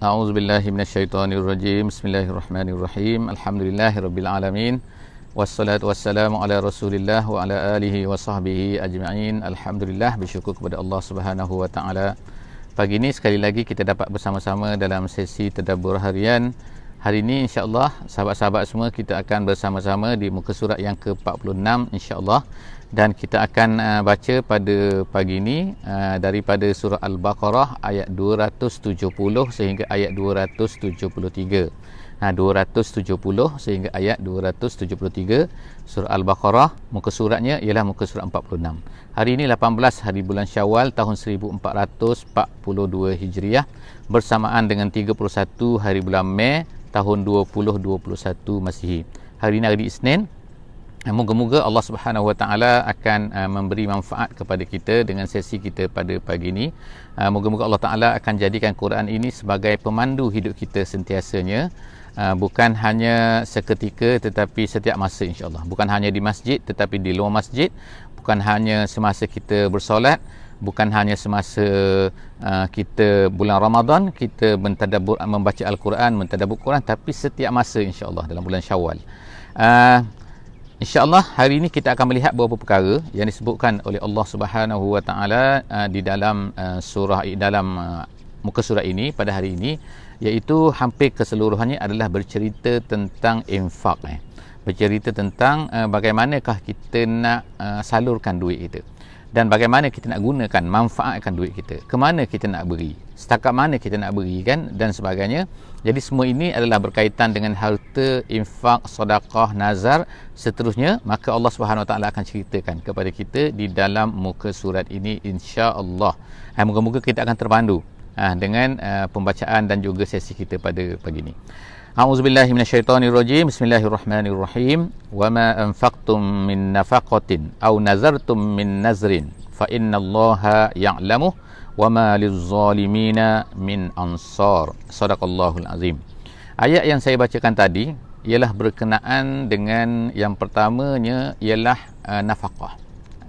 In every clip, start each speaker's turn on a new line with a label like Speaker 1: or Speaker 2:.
Speaker 1: أعوذ بالله من الشيطان الرجيم بسم الله الرحمن الرحيم الحمد لله رب العالمين والصلاة والسلام على رسول الله وعلى آله وصحبه أجمعين الحمد لله بشكر Pagi ini sekali lagi kita dapat bersama-sama dalam sesi tadabbur harian. Hari ini insya-Allah sahabat-sahabat semua kita akan bersama-sama di muka surat yang ke-46 insya-Allah dan kita akan uh, baca pada pagi ini uh, daripada surah al-baqarah ayat 270 sehingga ayat 273. Nah 270 sehingga ayat 273 surah al-baqarah muka suratnya ialah muka surat 46. Hari ini 18 hari bulan Syawal tahun 1442 Hijriah bersamaan dengan 31 hari bulan Mei tahun 2021 Masihi. Hari ini hari Isnin Moga-moga Allah Subhanahu Wa Taala akan uh, memberi manfaat kepada kita dengan sesi kita pada pagi ini. Uh, moga-moga Allah Taala akan jadikan Quran ini sebagai pemandu hidup kita sentiasanya. Uh, bukan hanya seketika tetapi setiap masa insya Allah. bukan hanya di masjid tetapi di luar masjid bukan hanya semasa kita bersolat bukan hanya semasa uh, kita bulan Ramadan kita membaca Al-Quran mentadabur Quran tapi setiap masa insya Allah dalam bulan syawal uh, insyaallah hari ini kita akan melihat beberapa perkara yang disebutkan oleh Allah Subhanahu wa taala uh, di dalam uh, surah di dalam uh, muka surah ini pada hari ini iaitu hampir keseluruhannya adalah bercerita tentang infak eh bercerita tentang bagaimanakah kita nak salurkan duit kita dan bagaimana kita nak gunakan manfaatkan duit kita ke mana kita nak beri setakat mana kita nak beri kan dan sebagainya jadi semua ini adalah berkaitan dengan harta infak sedekah nazar seterusnya maka Allah Subhanahu Wa Taala akan ceritakan kepada kita di dalam muka surat ini insya-Allah ha, moga-moga kita akan terpandu ha, dengan uh, pembacaan dan juga sesi kita pada pagi ini أعوذ بالله من الشيطان الرجيم بسم الله الرحمن الرحيم وما أنفقتم من نفقة أو نذرتم من نذر wama Zalimina min ansar sadaqallahul azim ayat yang saya bacakan tadi ialah berkenaan dengan yang pertamanya ialah uh, eh, nafkah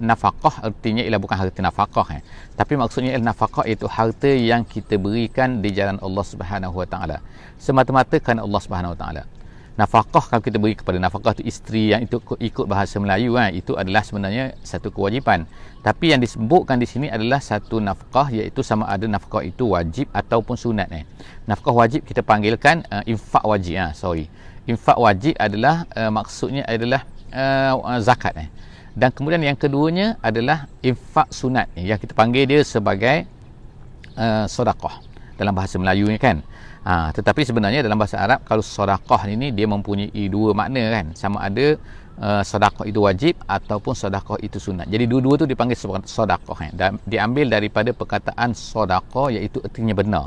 Speaker 1: nafkah artinya ialah bukan harta nafkah eh tapi maksudnya ialah nafkah itu harta yang kita berikan di jalan Allah Subhanahu Wa Taala semata-mata kerana Allah Subhanahu Wa Taala nafkah kalau kita beri kepada nafkah tu isteri yang itu ikut bahasa Melayu kan eh? itu adalah sebenarnya satu kewajipan tapi yang disebutkan di sini adalah satu nafkah iaitu sama ada nafkah itu wajib ataupun sunat eh. Nafkah wajib kita panggilkan uh, infak wajib ah, sorry. Infak wajib adalah uh, maksudnya adalah uh, uh, zakat eh. Dan kemudian yang keduanya adalah infak sunat eh, yang kita panggil dia sebagai uh, sedekah dalam bahasa Melayu ni kan. Ha, tetapi sebenarnya dalam bahasa Arab kalau sedekah ni dia mempunyai dua makna kan. Sama ada Eh, sedekah itu wajib ataupun sedekah itu sunat. Jadi dua-dua tu dipanggil sedekah eh. Dan diambil daripada perkataan sedekah iaitu artinya benar.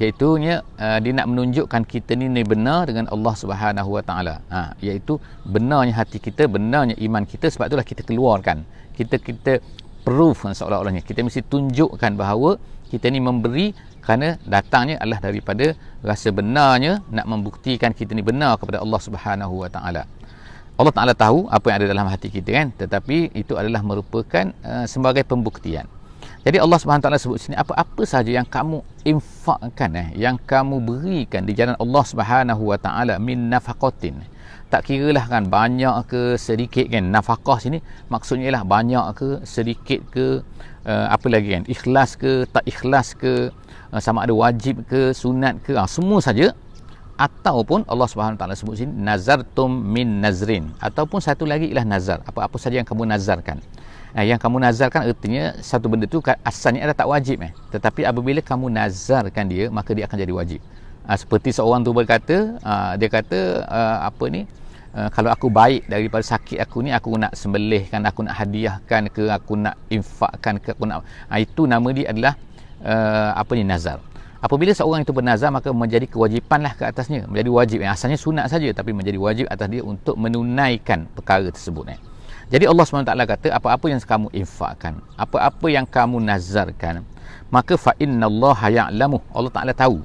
Speaker 1: Iaitu nya uh, dia nak menunjukkan kita ni ni benar dengan Allah Subhanahu Wa Taala. Ha iaitu benarnya hati kita, benarnya iman kita sebab itulah kita keluarkan. Kita kita proof eh, seolah-olahnya kita mesti tunjukkan bahawa kita ni memberi kerana datangnya adalah daripada rasa benarnya nak membuktikan kita ni benar kepada Allah Subhanahu Wa Taala. Allah Ta'ala tahu apa yang ada dalam hati kita kan tetapi itu adalah merupakan uh, sebagai pembuktian jadi Allah Subhanahu Taala sebut sini apa-apa sahaja yang kamu infakkan eh yang kamu berikan di jalan Allah Subhanahu Wa Taala min nafaqatin. Tak kiralah kan banyak ke sedikit kan nafkah sini maksudnya ialah banyak ke sedikit ke uh, apa lagi kan ikhlas ke tak ikhlas ke uh, sama ada wajib ke sunat ke uh, semua saja ataupun Allah Subhanahu taala sebut sini nazartum min nazrin ataupun satu lagi ialah nazar apa-apa saja yang kamu nazarkan eh, yang kamu nazarkan artinya satu benda tu asalnya ada tak wajib eh tetapi apabila kamu nazarkan dia maka dia akan jadi wajib uh, seperti seorang tu berkata uh, dia kata uh, apa ni Uh, kalau aku baik daripada sakit aku ni aku nak sembelihkan aku nak hadiahkan ke aku nak infakkan ke aku nak uh, itu nama dia adalah uh, apa ni nazar apabila seorang itu bernazar maka menjadi kewajipanlah ke atasnya menjadi wajib yang asalnya sunat saja tapi menjadi wajib atas dia untuk menunaikan perkara tersebut eh. jadi Allah SWT kata apa-apa yang kamu infakkan apa-apa yang kamu nazarkan maka fa Allah ya'lamu Allah Taala tahu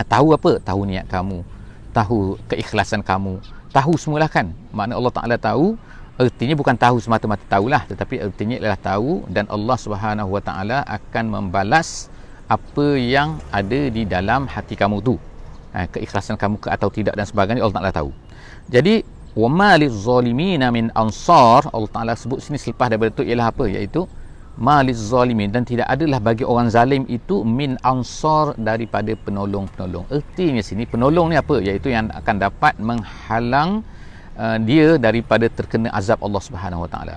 Speaker 1: nah, tahu apa tahu niat kamu tahu keikhlasan kamu tahu semulah kan makna Allah Taala tahu Artinya bukan tahu semata-mata tahulah tetapi artinya adalah tahu dan Allah Subhanahu Wa Taala akan membalas apa yang ada di dalam hati kamu tu eh, keikhlasan kamu ke atau tidak dan sebagainya Allah Ta'ala tahu jadi وَمَا لِلْظَّالِمِينَ مِنْ أَنصَارِ Allah Ta'ala sebut sini selepas daripada itu ialah apa? iaitu مَا لِلْظَّالِمِينَ dan tidak adalah bagi orang zalim itu min ansar daripada penolong-penolong ertinya sini penolong ni apa? iaitu yang akan dapat menghalang uh, dia daripada terkena azab Allah Subhanahu Wa Ta'ala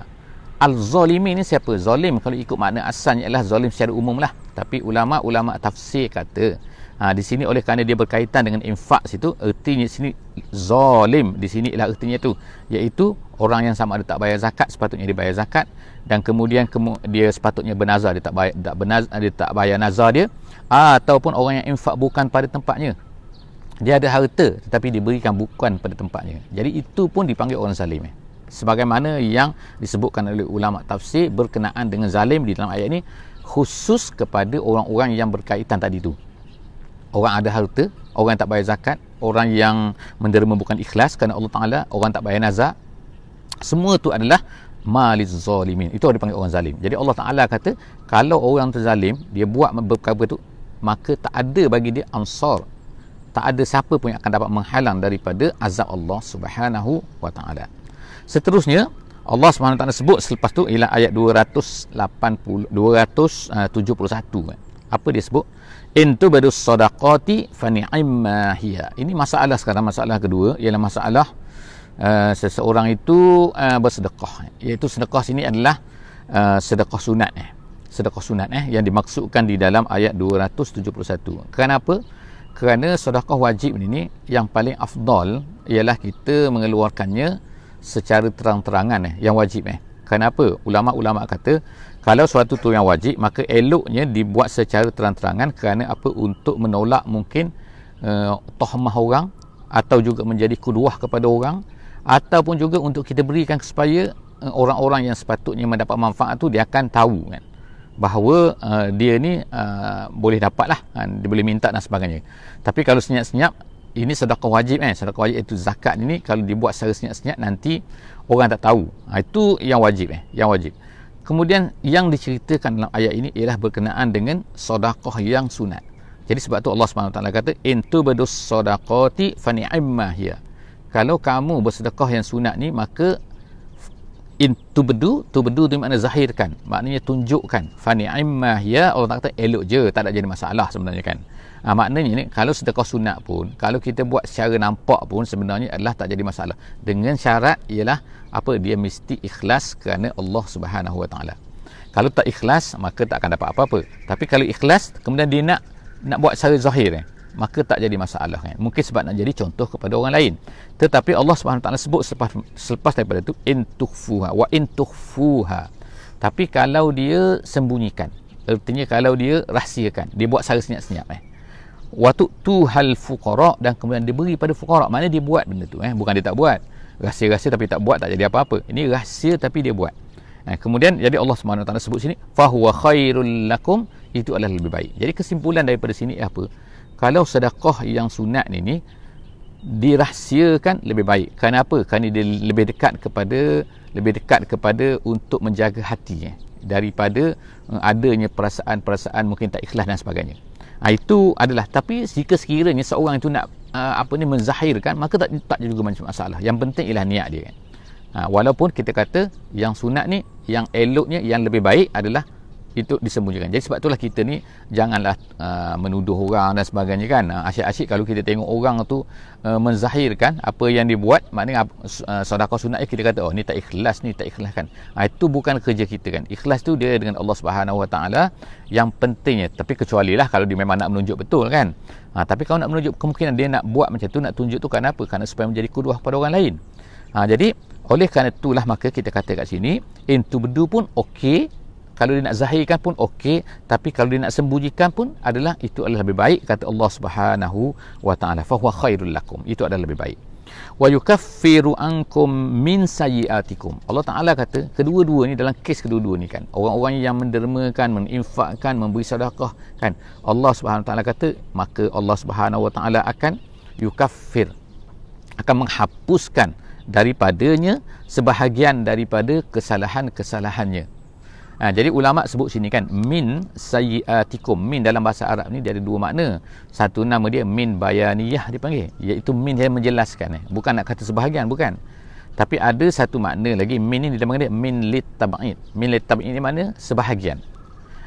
Speaker 1: al zolimi ni siapa? zolim? kalau ikut makna asalnya ialah zolim secara umum lah. Tapi ulama-ulama tafsir kata ha, di sini oleh kerana dia berkaitan dengan infak situ ertinya di sini zolim di sini ialah ertinya tu iaitu orang yang sama ada tak bayar zakat sepatutnya dia bayar zakat dan kemudian kemu- dia sepatutnya bernazar dia tak bayar tak bernaz- dia tak bayar nazar dia ha, ataupun orang yang infak bukan pada tempatnya dia ada harta tetapi diberikan bukan pada tempatnya jadi itu pun dipanggil orang zalim eh? sebagaimana yang disebutkan oleh ulama tafsir berkenaan dengan zalim di dalam ayat ini khusus kepada orang-orang yang berkaitan tadi tu orang ada harta orang yang tak bayar zakat orang yang menderma bukan ikhlas kerana Allah Ta'ala orang tak bayar nazar semua tu adalah maliz zalimin itu orang panggil orang zalim jadi Allah Ta'ala kata kalau orang tu zalim dia buat perkara tu maka tak ada bagi dia ansar tak ada siapa pun yang akan dapat menghalang daripada azab Allah Subhanahu wa taala seterusnya Allah SWT sebut selepas tu ialah ayat 280 271 eh, kan? apa dia sebut intu badu sadaqati fa ni'imma ini masalah sekarang masalah kedua ialah masalah uh, seseorang itu uh, bersedekah iaitu sedekah sini adalah uh, sedekah sunat eh sedekah sunat eh yang dimaksudkan di dalam ayat 271 kenapa kerana sedekah wajib ini yang paling afdal ialah kita mengeluarkannya secara terang-terangan eh, yang wajib eh. Kenapa? Ulama-ulama kata kalau suatu tu yang wajib maka eloknya dibuat secara terang-terangan kerana apa untuk menolak mungkin uh, tohmah orang atau juga menjadi kuduah kepada orang ataupun juga untuk kita berikan supaya uh, orang-orang yang sepatutnya mendapat manfaat tu dia akan tahu kan bahawa uh, dia ni uh, boleh dapat lah kan? dia boleh minta dan sebagainya tapi kalau senyap-senyap ini sedekah wajib kan eh? sedekah wajib itu zakat Ini kalau dibuat secara senyap-senyap nanti orang tak tahu ha, itu yang wajib eh? yang wajib kemudian yang diceritakan dalam ayat ini ialah berkenaan dengan sedekah yang sunat jadi sebab tu Allah SWT kata intu bedus sadaqati fani'immah ya kalau kamu bersedekah yang sunat ni maka in tu bedu tu bedu tu makna zahirkan maknanya tunjukkan fani'immah ya Allah tak kata elok je tak ada jadi masalah sebenarnya kan Ha, maknanya ni kalau sedekah sunat pun kalau kita buat secara nampak pun sebenarnya adalah tak jadi masalah dengan syarat ialah apa dia mesti ikhlas kerana Allah Subhanahu Wa Taala kalau tak ikhlas maka tak akan dapat apa-apa tapi kalau ikhlas kemudian dia nak nak buat secara zahir eh, maka tak jadi masalah eh. mungkin sebab nak jadi contoh kepada orang lain tetapi Allah Subhanahu Wa Taala sebut selepas selepas daripada itu in tukhfuha wa in tukhfuha tapi kalau dia sembunyikan artinya kalau dia rahsiakan dia buat secara senyap-senyap eh watu tu hal fuqara dan kemudian diberi pada fuqara maknanya dia buat benda tu eh bukan dia tak buat rahsia-rahsia tapi tak buat tak jadi apa-apa ini rahsia tapi dia buat eh, kemudian jadi Allah SWT sebut sini fahuwa khairul lakum itu adalah lebih baik jadi kesimpulan daripada sini apa kalau sedekah yang sunat ni ni dirahsiakan lebih baik kenapa kerana dia lebih dekat kepada lebih dekat kepada untuk menjaga hati eh, daripada adanya perasaan-perasaan mungkin tak ikhlas dan sebagainya ha, itu adalah tapi jika sekiranya seorang itu nak uh, apa ni menzahirkan maka tak tak juga macam masalah yang penting ialah niat dia ha, walaupun kita kata yang sunat ni yang eloknya yang lebih baik adalah itu disembunyikan. Jadi sebab itulah kita ni janganlah uh, menuduh orang dan sebagainya kan. Uh, asyik-asyik kalau kita tengok orang tu uh, menzahirkan apa yang dibuat, maknanya uh, sedekah sunat kita kata oh ni tak ikhlas ni tak ikhlas kan. Uh, itu bukan kerja kita kan. Ikhlas tu dia dengan Allah Subhanahu Wa Taala yang pentingnya. Tapi kecuali lah kalau dia memang nak menunjuk betul kan. Uh, tapi kalau nak menunjuk kemungkinan dia nak buat macam tu nak tunjuk tu kenapa? Karena supaya menjadi kuduah kepada orang lain. Uh, jadi oleh kerana itulah maka kita kata kat sini in tubdu pun okey kalau dia nak zahirkan pun okey tapi kalau dia nak sembunyikan pun adalah itu adalah lebih baik kata Allah Subhanahu wa taala fa huwa khairul lakum itu adalah lebih baik wa yukaffiru ankum min sayiatikum Allah taala kata kedua-dua ni dalam kes kedua-dua ni kan orang-orang yang mendermakan meninfakkan, memberi sedekah kan Allah Subhanahu wa taala kata maka Allah Subhanahu wa taala akan yukaffir akan menghapuskan daripadanya sebahagian daripada kesalahan-kesalahannya Ha, jadi ulama sebut sini kan min sayyatikum. Min dalam bahasa Arab ni dia ada dua makna. Satu nama dia min bayaniyah dipanggil iaitu min yang menjelaskan eh. Bukan nak kata sebahagian bukan. Tapi ada satu makna lagi min ni dia panggil min litabaid. Min lit litabaid ni mana? Sebahagian.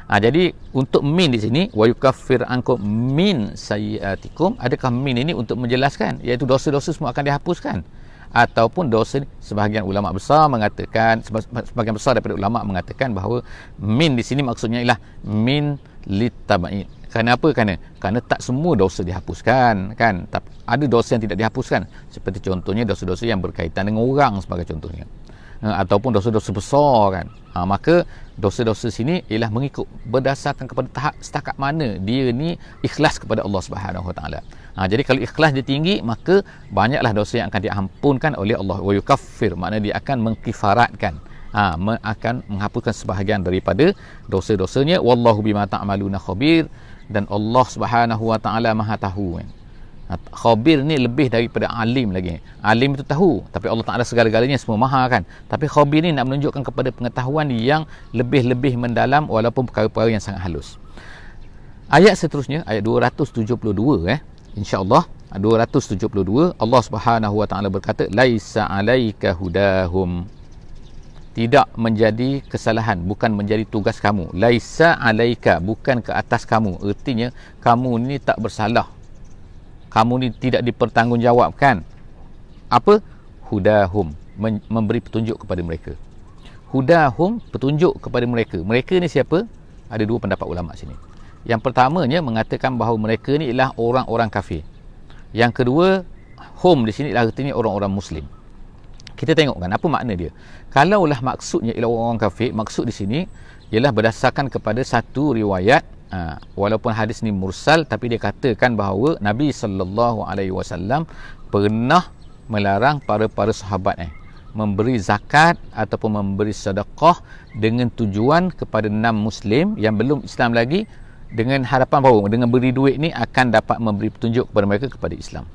Speaker 1: Ha, jadi untuk min di sini wa yukaffir ankum min sayyatikum adakah min ini untuk menjelaskan iaitu dosa-dosa semua akan dihapuskan? ataupun dosa sebahagian ulama besar mengatakan sebahagian besar daripada ulama mengatakan bahawa min di sini maksudnya ialah min litabaid kerana apa kerana kerana tak semua dosa dihapuskan kan tapi ada dosa yang tidak dihapuskan seperti contohnya dosa-dosa yang berkaitan dengan orang sebagai contohnya eh, ataupun dosa-dosa besar kan ha, maka dosa-dosa sini ialah mengikut berdasarkan kepada tahap setakat mana dia ni ikhlas kepada Allah Subhanahu Wa Taala Ha, jadi kalau ikhlas dia tinggi, maka banyaklah dosa yang akan diampunkan oleh Allah. Wa yukaffir, maknanya dia akan mengkifaratkan. Ha, akan menghapuskan sebahagian daripada dosa-dosanya. Wallahu bima ta'maluna khabir. Dan Allah subhanahu wa ta'ala maha tahu. Kan? khabir ni lebih daripada alim lagi alim itu tahu tapi Allah Ta'ala segala-galanya semua maha kan tapi khabir ni nak menunjukkan kepada pengetahuan yang lebih-lebih mendalam walaupun perkara-perkara yang sangat halus ayat seterusnya ayat 272 eh insyaallah 272 Allah Subhanahu wa taala berkata laisa alayka hudahum tidak menjadi kesalahan bukan menjadi tugas kamu laisa alayka bukan ke atas kamu ertinya kamu ni tak bersalah kamu ni tidak dipertanggungjawabkan apa hudahum Men- memberi petunjuk kepada mereka hudahum petunjuk kepada mereka mereka ni siapa ada dua pendapat ulama sini yang pertamanya mengatakan bahawa mereka ni ialah orang-orang kafir yang kedua home di sini ialah artinya orang-orang muslim kita tengok kan apa makna dia kalaulah maksudnya ialah orang-orang kafir maksud di sini ialah berdasarkan kepada satu riwayat ha, walaupun hadis ni mursal tapi dia katakan bahawa Nabi saw pernah melarang para-para sahabat eh memberi zakat ataupun memberi sedekah dengan tujuan kepada enam muslim yang belum Islam lagi dengan harapan bahawa dengan beri duit ni akan dapat memberi petunjuk kepada mereka kepada Islam.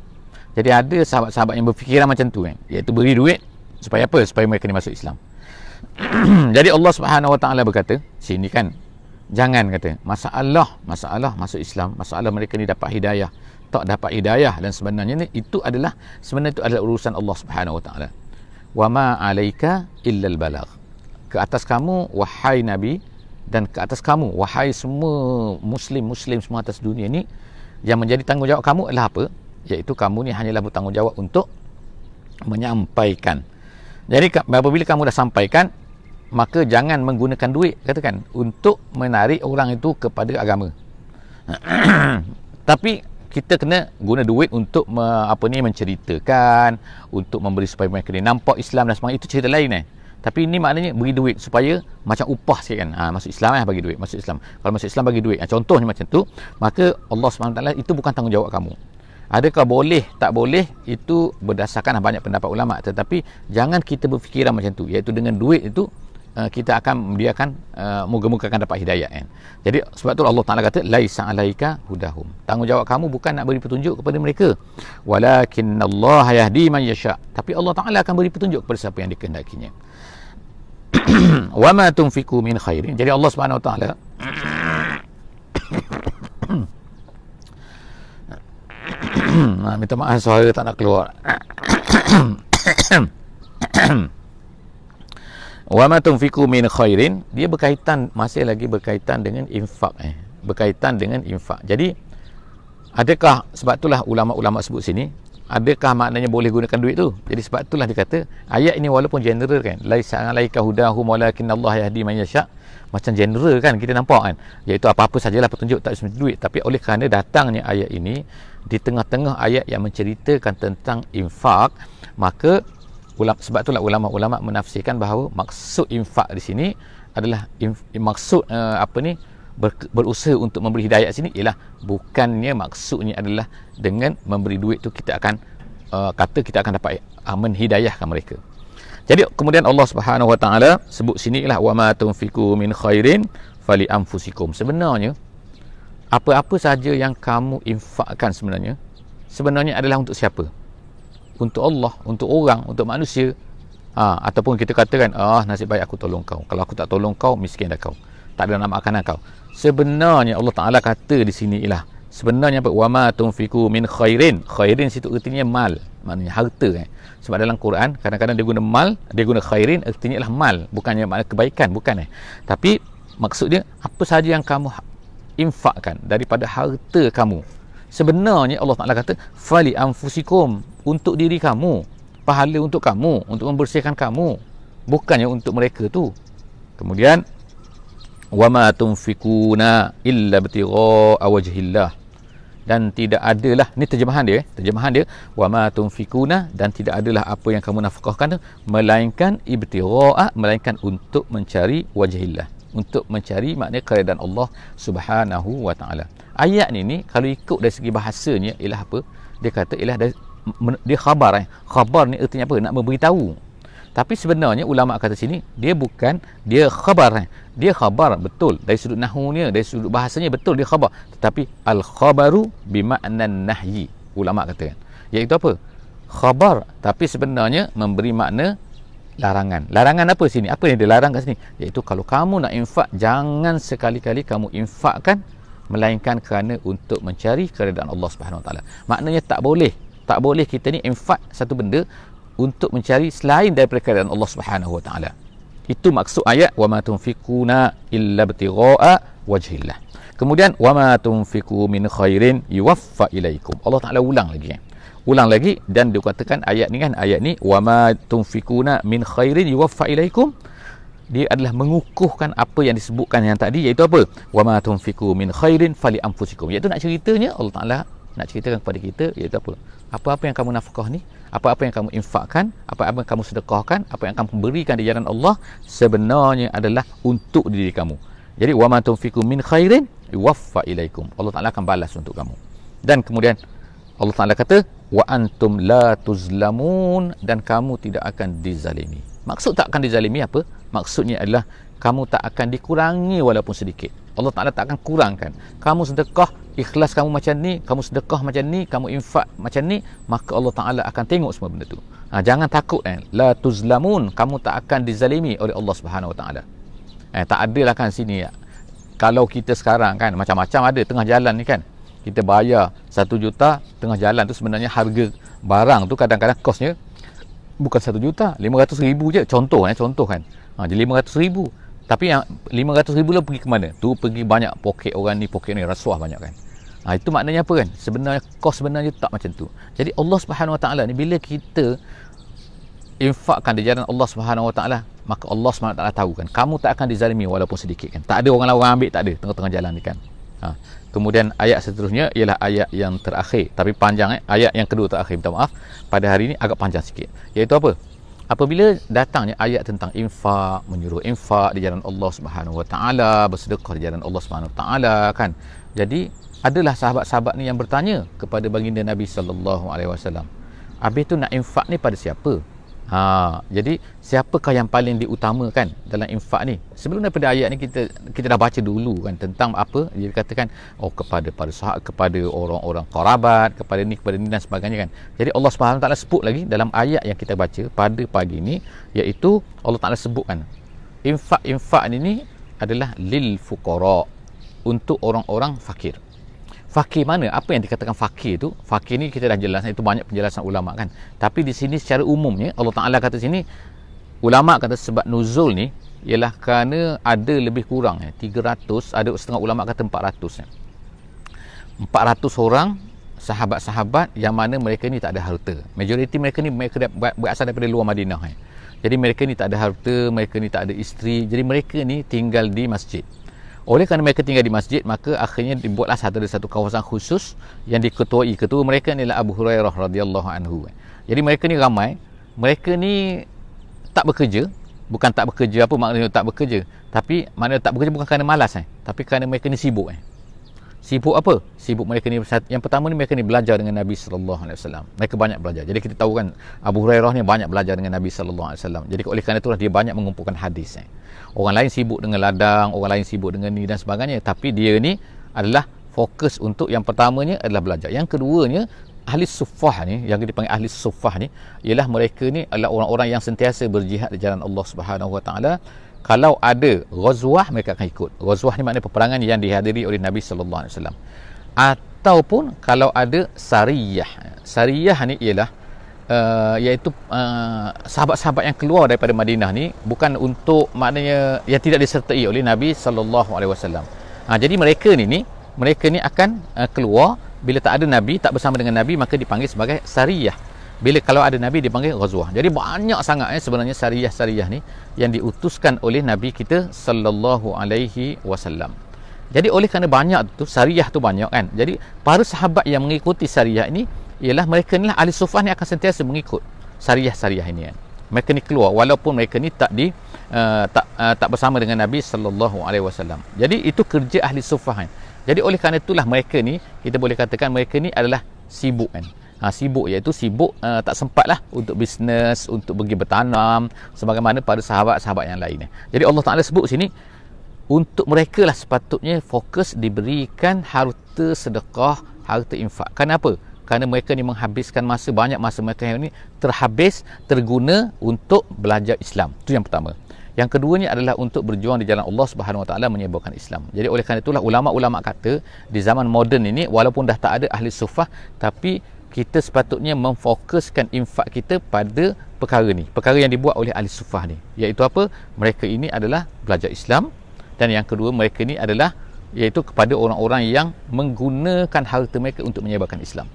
Speaker 1: Jadi ada sahabat-sahabat yang berfikiran macam tu kan, iaitu beri duit supaya apa? Supaya mereka ni masuk Islam. Jadi Allah Subhanahu Wa Taala berkata, sini kan jangan kata masalah masalah masuk Islam, masalah mereka ni dapat hidayah, tak dapat hidayah dan sebenarnya ni itu adalah sebenarnya itu adalah urusan Allah Subhanahu Wa Taala. Wa ma alaika illa al Ke atas kamu wahai Nabi dan ke atas kamu wahai semua muslim-muslim semua atas dunia ni yang menjadi tanggungjawab kamu adalah apa iaitu kamu ni hanyalah bertanggungjawab untuk menyampaikan jadi apabila kamu dah sampaikan maka jangan menggunakan duit katakan untuk menarik orang itu kepada agama tapi kita kena guna duit untuk apa ni menceritakan untuk memberi supaya mereka ni nampak Islam dan semangat itu cerita lain eh tapi ini maknanya beri duit supaya macam upah sikit kan. Ha, masuk Islam lah eh, bagi duit. Masuk Islam. Kalau masuk Islam bagi duit. Ha, contohnya macam tu. Maka Allah SWT itu bukan tanggungjawab kamu. Adakah boleh, tak boleh, itu berdasarkan banyak pendapat ulama. Tetapi jangan kita berfikiran macam tu. Iaitu dengan duit itu, eh, kita akan membiarkan uh, moga-moga akan dapat hidayah kan. Jadi sebab tu Allah Taala kata laisa alaika hudahum. Tanggungjawab kamu bukan nak beri petunjuk kepada mereka. Walakin Allah yahdi man yasha. Tapi Allah Taala akan beri petunjuk kepada siapa yang dikehendakinya. wa ma tunfiqu min khairin. Jadi Allah Subhanahu wa taala Nah, minta maaf suara tak nak keluar. Wa ma tunfiqu min khairin, dia berkaitan masih lagi berkaitan dengan infak eh. Berkaitan dengan infak. Jadi adakah sebab itulah ulama-ulama sebut sini adakah maknanya boleh gunakan duit tu jadi sebab itulah dia kata ayat ini walaupun general kan laisa alaika hudahum walakin Allah yahdi man yasha macam general kan kita nampak kan iaitu apa-apa sajalah petunjuk tak semestinya duit tapi oleh kerana datangnya ayat ini di tengah-tengah ayat yang menceritakan tentang infak maka ulama sebab itulah ulama-ulama menafsirkan bahawa maksud infak di sini adalah inf, maksud uh, apa ni ber, berusaha untuk memberi hidayah sini ialah bukannya maksudnya adalah dengan memberi duit tu kita akan uh, kata kita akan dapat uh, menhidayahkan mereka. Jadi kemudian Allah Subhanahu Wa Taala sebut sini ialah wa ma tunfiku min khairin fali anfusikum. Sebenarnya apa-apa saja yang kamu infakkan sebenarnya sebenarnya adalah untuk siapa? Untuk Allah, untuk orang, untuk manusia. Ha, ataupun kita katakan ah nasib baik aku tolong kau. Kalau aku tak tolong kau miskin dah kau tak ada nak makanan kau sebenarnya Allah Ta'ala kata di sini ialah sebenarnya apa wama tunfiku min khairin khairin situ artinya mal maknanya harta eh. sebab dalam Quran kadang-kadang dia guna mal dia guna khairin artinya ialah mal bukannya makna kebaikan bukan eh tapi maksudnya apa sahaja yang kamu ha-, infakkan daripada harta kamu sebenarnya Allah Ta'ala kata fali anfusikum untuk diri kamu pahala untuk kamu untuk membersihkan kamu bukannya untuk mereka tu kemudian wa ma tunfikuna illa btigha wajhillah dan tidak adalah ni terjemahan dia eh. terjemahan dia wa ma tunfikuna dan tidak adalah apa yang kamu nafkahkan tu melainkan ibtigha melainkan untuk mencari wajhillah untuk mencari makna keredaan Allah Subhanahu wa taala. Ayat ni ni kalau ikut dari segi bahasanya ialah apa? Dia kata ialah dia khabar eh. Khabar ni ertinya apa? Nak memberitahu tapi sebenarnya ulama kata sini dia bukan dia khabar eh? dia khabar betul dari sudut nahunya dari sudut bahasanya betul dia khabar tetapi al khabaru bi makna nahyi ulama kata kan iaitu apa khabar tapi sebenarnya memberi makna larangan larangan apa sini apa yang dia larang kat sini iaitu kalau kamu nak infak jangan sekali-kali kamu infakkan melainkan kerana untuk mencari keredaan Allah Subhanahu Wa Maknanya tak boleh, tak boleh kita ni infak satu benda untuk mencari selain daripada keadaan Allah Subhanahu Wa Taala. Itu maksud ayat wa ma tunfikuna illa btigha'a wajhillah. Kemudian wa ma tunfiku min khairin yuwaffa ilaikum. Allah Taala ulang lagi. Ulang lagi dan dia katakan ayat ni kan ayat ni wa ma tunfikuna min khairin yuwaffa ilaikum. Dia adalah mengukuhkan apa yang disebutkan yang tadi iaitu apa? Wa ma tunfiku min khairin fali anfusikum. Iaitu nak ceritanya Allah Taala nak ceritakan kepada kita iaitu apa? Apa-apa yang kamu nafkah ni apa-apa yang kamu infakkan, apa-apa yang kamu sedekahkan, apa yang kamu berikan di jalan Allah sebenarnya adalah untuk diri kamu. Jadi wa ma tunfiqu min khairin yuwaffa ilaikum. Allah Taala akan balas untuk kamu. Dan kemudian Allah Taala kata wa antum la tuzlamun dan kamu tidak akan dizalimi. Maksud tak akan dizalimi apa? Maksudnya adalah kamu tak akan dikurangi walaupun sedikit. Allah Taala tak akan kurangkan. Kamu sedekah, ikhlas kamu macam ni, kamu sedekah macam ni, kamu infak macam ni, maka Allah Taala akan tengok semua benda tu. Ha, jangan takut eh. La tuzlamun, kamu tak akan dizalimi oleh Allah Subhanahu Wa Taala. Eh tak ada lah kan sini. Ya. Kalau kita sekarang kan macam-macam ada tengah jalan ni kan. Kita bayar satu juta tengah jalan tu sebenarnya harga barang tu kadang-kadang kosnya bukan satu juta, lima ratus ribu je contoh eh contoh kan. Ha jadi ratus ribu tapi yang 500 ribu lah pergi ke mana? Tu pergi banyak poket orang ni, poket ni rasuah banyak kan. Ha, itu maknanya apa kan? Sebenarnya kos sebenarnya tak macam tu. Jadi Allah Subhanahu Wa Taala ni bila kita infakkan di jalan Allah Subhanahu Wa Taala, maka Allah Subhanahu Wa Taala tahu kan, kamu tak akan dizalimi walaupun sedikit kan. Tak ada orang lain orang ambil, tak ada tengah-tengah jalan ni kan. Ha. Kemudian ayat seterusnya ialah ayat yang terakhir tapi panjang eh ayat yang kedua terakhir minta maaf pada hari ini agak panjang sikit iaitu apa apabila datangnya ayat tentang infak menyuruh infak di jalan Allah Subhanahu Wa Taala bersedekah di jalan Allah Subhanahu Wa Taala kan jadi adalah sahabat-sahabat ni yang bertanya kepada baginda Nabi sallallahu alaihi wasallam. Habis tu nak infak ni pada siapa? Ha, jadi siapakah yang paling diutamakan dalam infak ni? Sebelum daripada ayat ni kita kita dah baca dulu kan tentang apa dia katakan oh kepada para sahabat kepada orang-orang kerabat kepada ni kepada ni dan sebagainya kan. Jadi Allah Subhanahu taala sebut lagi dalam ayat yang kita baca pada pagi ni iaitu Allah taala sebutkan infak-infak ni ni adalah lil fuqara untuk orang-orang fakir fakir mana apa yang dikatakan fakir tu fakir ni kita dah jelaskan itu banyak penjelasan ulama kan tapi di sini secara umumnya Allah Taala kata sini ulama kata sebab nuzul ni ialah kerana ada lebih kurang ya 300 ada setengah ulama kata 400 ya 400 orang sahabat-sahabat yang mana mereka ni tak ada harta majoriti mereka ni mereka berasal daripada luar Madinah ya. jadi mereka ni tak ada harta mereka ni tak ada isteri jadi mereka ni tinggal di masjid oleh kerana mereka tinggal di masjid, maka akhirnya dibuatlah satu ada satu kawasan khusus yang diketuai ketua mereka ni adalah Abu Hurairah radhiyallahu anhu. Jadi mereka ni ramai, mereka ni tak bekerja, bukan tak bekerja apa maknanya tak bekerja, tapi maknanya tak bekerja bukan kerana malas eh, tapi kerana mereka ni sibuk eh sibuk apa? Sibuk mereka ni yang pertama ni mereka ni belajar dengan Nabi sallallahu alaihi wasallam. Mereka banyak belajar. Jadi kita tahu kan Abu Hurairah ni banyak belajar dengan Nabi sallallahu alaihi wasallam. Jadi oleh kerana itulah dia banyak mengumpulkan hadis eh. Orang lain sibuk dengan ladang, orang lain sibuk dengan ni dan sebagainya, tapi dia ni adalah fokus untuk yang pertamanya adalah belajar. Yang keduanya ahli suffah ni yang dipanggil ahli suffah ni ialah mereka ni adalah orang-orang yang sentiasa berjihad di jalan Allah Subhanahu Wa Taala kalau ada ghazwah mereka akan ikut. Ghazwah ni maknanya peperangan yang dihadiri oleh Nabi sallallahu alaihi wasallam. Ataupun kalau ada sariyah. Sariyah ni ialah uh, iaitu uh, sahabat-sahabat yang keluar daripada Madinah ni bukan untuk maknanya yang tidak disertai oleh Nabi sallallahu alaihi wasallam. Ah, jadi mereka ni ni mereka ni akan uh, keluar bila tak ada nabi tak bersama dengan nabi maka dipanggil sebagai sariyah bila kalau ada nabi dipanggil ghazwah jadi banyak sangat eh, sebenarnya syariah-syariah ni yang diutuskan oleh nabi kita sallallahu alaihi wasallam jadi oleh kerana banyak tu syariah tu banyak kan jadi para sahabat yang mengikuti syariah ini ialah mereka inilah ahli sufah ni akan sentiasa mengikut syariah-syariah ini kan mereka ni keluar walaupun mereka ni tak di uh, tak uh, tak bersama dengan nabi sallallahu alaihi wasallam jadi itu kerja ahli sufah kan jadi oleh kerana itulah mereka ni kita boleh katakan mereka ni adalah sibuk kan ha, sibuk iaitu sibuk uh, tak sempatlah untuk bisnes untuk pergi bertanam sebagaimana pada sahabat-sahabat yang lain jadi Allah Ta'ala sebut sini untuk mereka lah sepatutnya fokus diberikan harta sedekah harta infak kenapa? kerana mereka ni menghabiskan masa banyak masa mereka ni terhabis terguna untuk belajar Islam itu yang pertama yang keduanya adalah untuk berjuang di jalan Allah Subhanahu Wa Taala menyebabkan Islam. Jadi oleh kerana itulah ulama-ulama kata di zaman moden ini walaupun dah tak ada ahli sufah tapi kita sepatutnya memfokuskan infak kita pada perkara ni perkara yang dibuat oleh ahli sufah ni iaitu apa mereka ini adalah belajar Islam dan yang kedua mereka ni adalah iaitu kepada orang-orang yang menggunakan harta mereka untuk menyebarkan Islam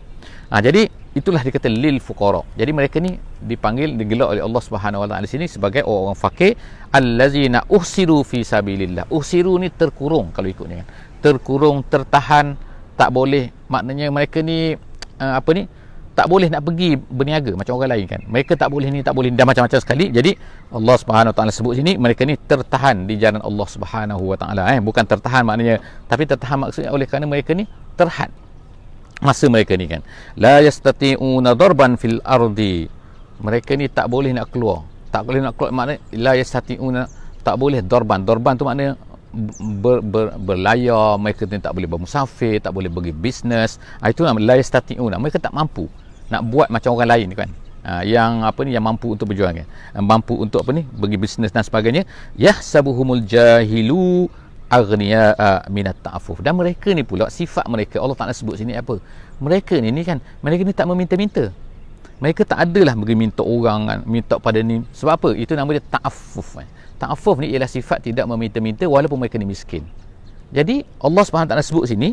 Speaker 1: ha, jadi itulah dikata lil fuqara jadi mereka ni dipanggil digelar oleh Allah Subhanahu Wa Taala di sini sebagai orang-orang fakir allazina uhsiru fi sabilillah uhsiru ni terkurung kalau ikutnya kan terkurung tertahan tak boleh maknanya mereka ni uh, apa ni tak boleh nak pergi berniaga macam orang lain kan mereka tak boleh ni tak boleh dah macam-macam sekali jadi Allah Subhanahu taala sebut sini mereka ni tertahan di jalan Allah Subhanahu wa taala eh bukan tertahan maknanya tapi tertahan maksudnya oleh kerana mereka ni terhad masa mereka ni kan la yastati'una darban fil ardi mereka ni tak boleh nak keluar tak boleh nak keluar maknanya la yastati'una tak boleh darban darban tu maknanya ber, ber, berlayar mereka ni tak boleh bermusafir tak boleh pergi bisnes ah, itu nama layar starting owner oh, mereka tak mampu nak buat macam orang lain kan ah, yang apa ni yang mampu untuk berjuang kan mampu untuk apa ni pergi bisnes dan sebagainya ya sabuhumul jahilu agniya ah, minat ta'afuf dan mereka ni pula sifat mereka Allah Ta'ala sebut sini apa mereka ni ni kan mereka ni tak meminta-minta mereka tak adalah pergi minta orang kan, minta pada ni sebab apa itu nama dia ta'afuf kan? ta'afuf ni ialah sifat tidak meminta-minta walaupun mereka ni miskin jadi Allah SWT sebut sini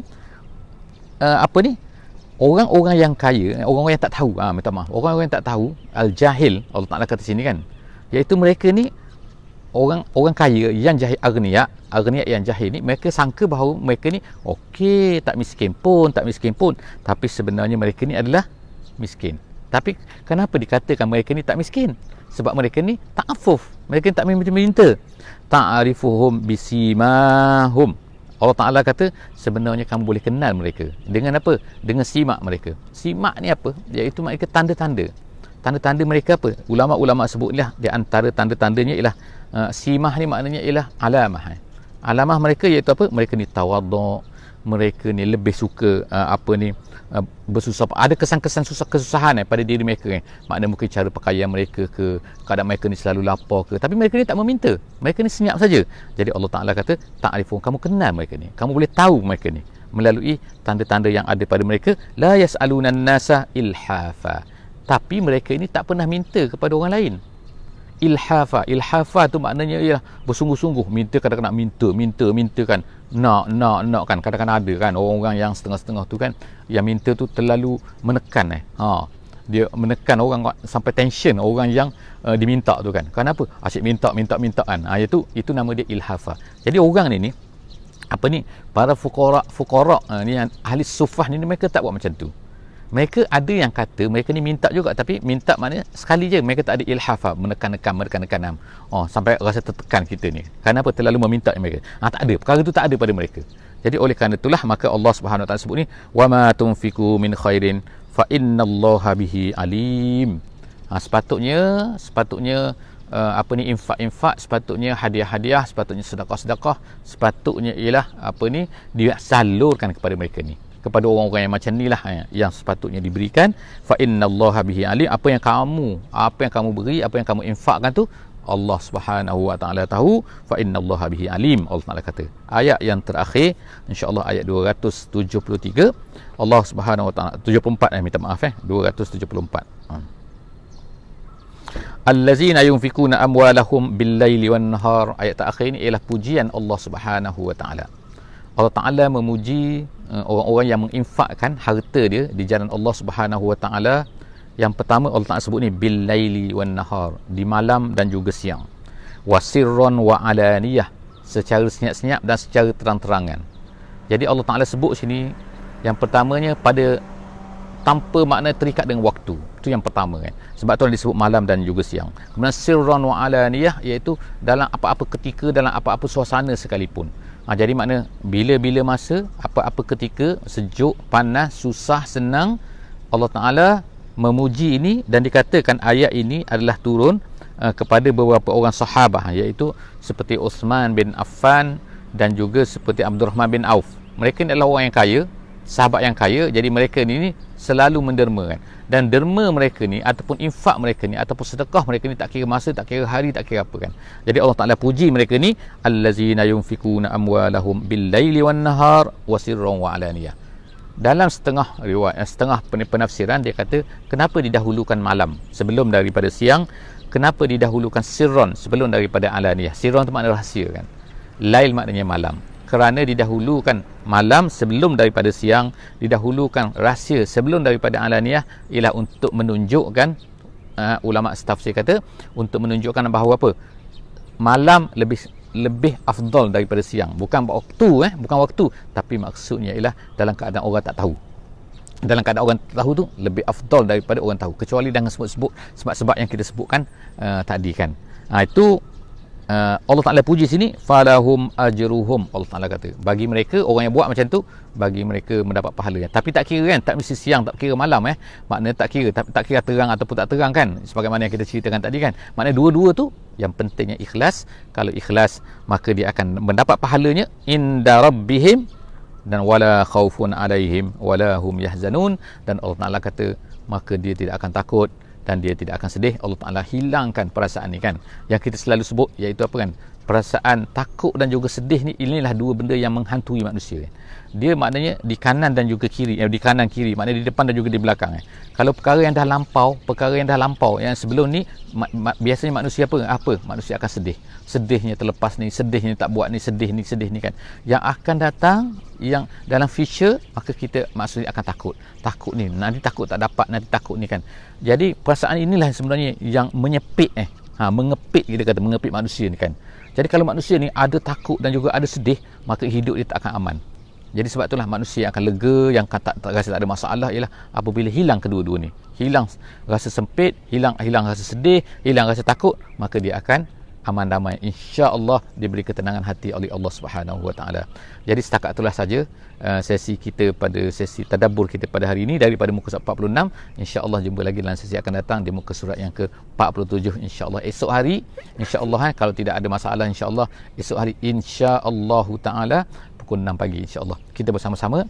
Speaker 1: uh, apa ni orang-orang yang kaya orang-orang yang tak tahu ha, minta maaf orang-orang yang tak tahu al-jahil Allah Ta'ala kata sini kan iaitu mereka ni orang orang kaya yang jahil agniya agniya yang jahil ni mereka sangka bahawa mereka ni okey tak miskin pun tak miskin pun tapi sebenarnya mereka ni adalah miskin tapi kenapa dikatakan mereka ni tak miskin sebab mereka ni tak ta'affuf mereka tak minta-minta ta'arifuhum bisimahum Allah Ta'ala kata sebenarnya kamu boleh kenal mereka dengan apa? dengan simak mereka simak ni apa? iaitu mereka tanda-tanda tanda-tanda mereka apa? ulama-ulama sebutlah di antara tanda-tandanya ialah uh, simah ni maknanya ialah alamah alamah mereka iaitu apa? mereka ni tawaduk mereka ni lebih suka uh, apa ni uh, bersusah ada kesan-kesan susah kesusahan eh, pada diri mereka eh. makna mungkin cara pakaian mereka ke kadang mereka ni selalu lapar ke tapi mereka ni tak meminta mereka ni senyap saja jadi Allah Taala kata tak arifun kamu kenal mereka ni kamu boleh tahu mereka ni melalui tanda-tanda yang ada pada mereka la yasalunan nasa ilhafa tapi mereka ini tak pernah minta kepada orang lain ilhafa ilhafa tu maknanya ialah bersungguh-sungguh minta kadang-kadang nak minta minta minta kan nak nak nak kan kadang-kadang ada kan orang-orang yang setengah-setengah tu kan yang minta tu terlalu menekan eh ha dia menekan orang sampai tension orang yang uh, diminta tu kan kenapa asyik minta minta minta kan ha, itu itu nama dia ilhafa jadi orang ni ni apa ni para fuqara fuqara eh, ni yang ahli sufah ni mereka tak buat macam tu mereka ada yang kata mereka ni minta juga tapi minta maknanya sekali je mereka tak ada ilhaf lah, menekan-nekan menekan-nekan ah. oh sampai rasa tertekan kita ni kenapa terlalu meminta mereka ah tak ada perkara tu tak ada pada mereka jadi oleh kerana itulah maka Allah Subhanahu Wa Taala sebut ni wama tunfiku min khairin fa innallaha bihi alim ha, sepatutnya sepatutnya uh, apa ni infak-infak sepatutnya hadiah-hadiah sepatutnya sedekah-sedekah sepatutnya ialah apa ni dia salurkan kepada mereka ni kepada orang-orang yang macam inilah eh, yang sepatutnya diberikan fa innallaha bihi alim apa yang kamu apa yang kamu beri apa yang kamu infakkan tu Allah Subhanahu wa taala tahu fa innallaha bihi alim Allah Taala kata ayat yang terakhir insyaallah ayat 273 Allah Subhanahu wa taala 74 eh minta maaf eh 274 al hmm. Allazina yunfikuna amwalahum billaili wan nahar ayat terakhir ini ialah pujian Allah Subhanahu wa taala Allah Ta'ala memuji orang-orang eh, yang menginfakkan harta dia di jalan Allah Subhanahu Wa Taala yang pertama Allah Taala sebut ni bil laili wan nahar di malam dan juga siang wasirron wa alaniyah secara senyap-senyap dan secara terang-terangan jadi Allah Taala sebut sini yang pertamanya pada tanpa makna terikat dengan waktu itu yang pertama kan sebab tu disebut malam dan juga siang kemudian sirran wa alaniyah iaitu dalam apa-apa ketika dalam apa-apa suasana sekalipun ha, jadi makna bila-bila masa apa-apa ketika sejuk panas susah senang Allah Ta'ala memuji ini dan dikatakan ayat ini adalah turun uh, kepada beberapa orang sahabah iaitu seperti Uthman bin Affan dan juga seperti Abdul Rahman bin Auf mereka ni adalah orang yang kaya sahabat yang kaya jadi mereka ni selalu menderma kan dan derma mereka ni ataupun infak mereka ni ataupun sedekah mereka ni tak kira masa tak kira hari tak kira apa kan jadi Allah Taala puji mereka ni allazina yunfikuna amwalahum laili wan nahar wasirran wa alaniyah dalam setengah riwayat eh, setengah penafsiran dia kata kenapa didahulukan malam sebelum daripada siang kenapa didahulukan sirron sebelum daripada alaniyah sirron tu maknanya rahsia kan lail maknanya malam kerana didahulukan malam sebelum daripada siang didahulukan rahsia sebelum daripada alaniah ialah untuk menunjukkan uh, ulama staf saya kata untuk menunjukkan bahawa apa malam lebih lebih afdol daripada siang bukan waktu eh bukan waktu tapi maksudnya ialah dalam keadaan orang tak tahu dalam keadaan orang tahu tu lebih afdol daripada orang tahu kecuali dengan sebut-sebut sebab-sebab yang kita sebutkan uh, tadi kan ha, itu uh, Allah Taala puji sini falahum ajruhum Allah Taala kata bagi mereka orang yang buat macam tu bagi mereka mendapat pahala ya. tapi tak kira kan tak mesti siang tak kira malam eh Maknanya tak kira tak, tak kira terang ataupun tak terang kan sebagaimana yang kita ceritakan tadi kan Maknanya dua-dua tu yang pentingnya ikhlas kalau ikhlas maka dia akan mendapat pahalanya inda rabbihim dan wala khaufun alaihim wala hum yahzanun dan Allah Taala kata maka dia tidak akan takut dan dia tidak akan sedih Allah Taala hilangkan perasaan ni kan yang kita selalu sebut iaitu apa kan perasaan takut dan juga sedih ni inilah dua benda yang menghantui manusia kan. Dia maknanya di kanan dan juga kiri, eh, di kanan kiri, maknanya di depan dan juga di belakang kan. Kalau perkara yang dah lampau, perkara yang dah lampau yang sebelum ni ma- ma- biasanya manusia apa? Apa? Manusia akan sedih. Sedihnya terlepas ni, sedihnya tak buat ni, sedih ni, sedih ni kan. Yang akan datang yang dalam future maka kita maksudnya akan takut. Takut ni, nanti takut tak dapat, nanti takut ni kan. Jadi perasaan inilah sebenarnya yang menyepit eh. Ha, mengepit kita kata mengepit manusia ni kan jadi kalau manusia ni ada takut dan juga ada sedih, maka hidup dia tak akan aman. Jadi sebab itulah manusia yang akan lega, yang akan tak, tak rasa tak ada masalah ialah apabila hilang kedua-dua ni. Hilang rasa sempit, hilang hilang rasa sedih, hilang rasa takut, maka dia akan aman damai insya-Allah diberi ketenangan hati oleh Allah Subhanahu Wa Taala. Jadi setakat itulah saja uh, sesi kita pada sesi tadabbur kita pada hari ini daripada muka surat 46 insya-Allah jumpa lagi dalam sesi akan datang di muka surat yang ke 47 insya-Allah esok hari insya-Allah eh, kalau tidak ada masalah insya-Allah esok hari insya-Allah taala pukul 6 pagi insya-Allah kita bersama-sama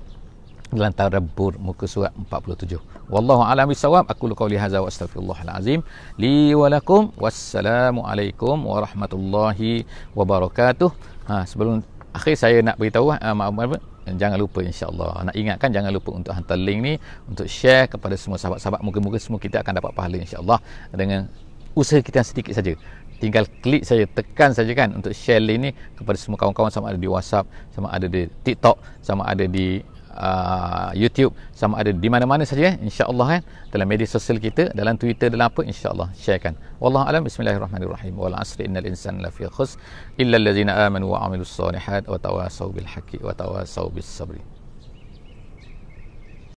Speaker 1: dalam tadabbur muka surat 47 wallahu alam bisawab aku lu qauli hadza wa astaghfirullahal azim li wa lakum wassalamu alaikum warahmatullahi wabarakatuh ha sebelum akhir saya nak beritahu ha, maaf, maaf, eh, jangan lupa insyaAllah nak ingatkan jangan lupa untuk hantar link ni untuk share kepada semua sahabat-sahabat moga-moga semua kita akan dapat pahala insyaAllah dengan usaha kita sedikit saja tinggal klik saja tekan saja kan untuk share link ni kepada semua kawan-kawan sama ada di WhatsApp sama ada di TikTok sama ada di uh, YouTube sama ada di mana-mana saja eh? insya-Allah kan dalam media sosial kita dalam Twitter dalam apa insya-Allah sharekan wallahu alam bismillahirrahmanirrahim wal asri innal insana lafi khusr illa allazina amanu wa amilussalihat wa tawasaw bilhaqqi wa tawasaw bis sabri